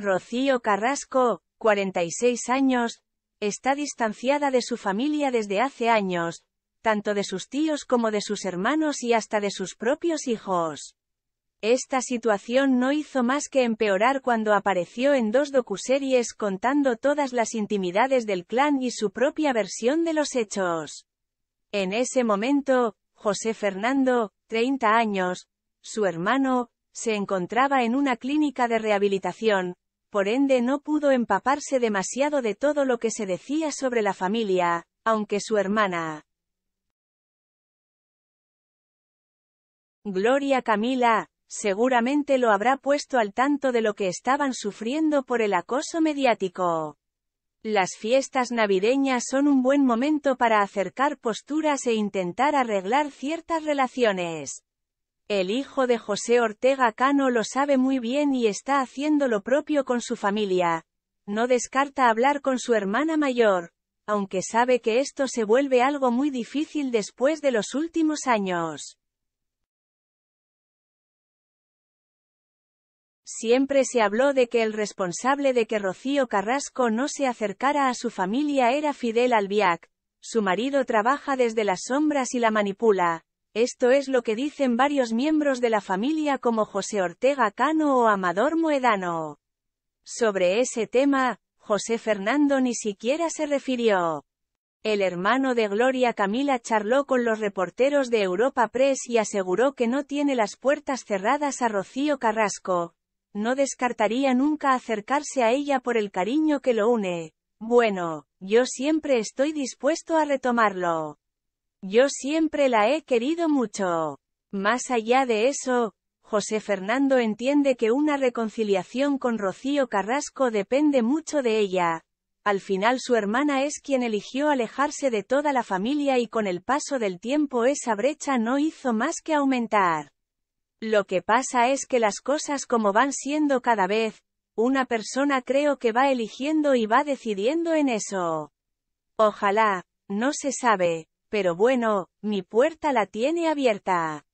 Rocío Carrasco, 46 años, está distanciada de su familia desde hace años, tanto de sus tíos como de sus hermanos y hasta de sus propios hijos. Esta situación no hizo más que empeorar cuando apareció en dos docuseries contando todas las intimidades del clan y su propia versión de los hechos. En ese momento, José Fernando, 30 años, su hermano, se encontraba en una clínica de rehabilitación, por ende no pudo empaparse demasiado de todo lo que se decía sobre la familia, aunque su hermana Gloria Camila, seguramente lo habrá puesto al tanto de lo que estaban sufriendo por el acoso mediático. Las fiestas navideñas son un buen momento para acercar posturas e intentar arreglar ciertas relaciones. El hijo de José Ortega Cano lo sabe muy bien y está haciendo lo propio con su familia. No descarta hablar con su hermana mayor, aunque sabe que esto se vuelve algo muy difícil después de los últimos años. Siempre se habló de que el responsable de que Rocío Carrasco no se acercara a su familia era Fidel Albiac. Su marido trabaja desde las sombras y la manipula esto es lo que dicen varios miembros de la familia como José Ortega Cano o Amador Moedano. Sobre ese tema, José Fernando ni siquiera se refirió. El hermano de Gloria Camila charló con los reporteros de Europa Press y aseguró que no tiene las puertas cerradas a Rocío Carrasco. No descartaría nunca acercarse a ella por el cariño que lo une. Bueno, yo siempre estoy dispuesto a retomarlo. Yo siempre la he querido mucho. Más allá de eso, José Fernando entiende que una reconciliación con Rocío Carrasco depende mucho de ella. Al final su hermana es quien eligió alejarse de toda la familia y con el paso del tiempo esa brecha no hizo más que aumentar. Lo que pasa es que las cosas como van siendo cada vez, una persona creo que va eligiendo y va decidiendo en eso. Ojalá, no se sabe, pero bueno, mi puerta la tiene abierta.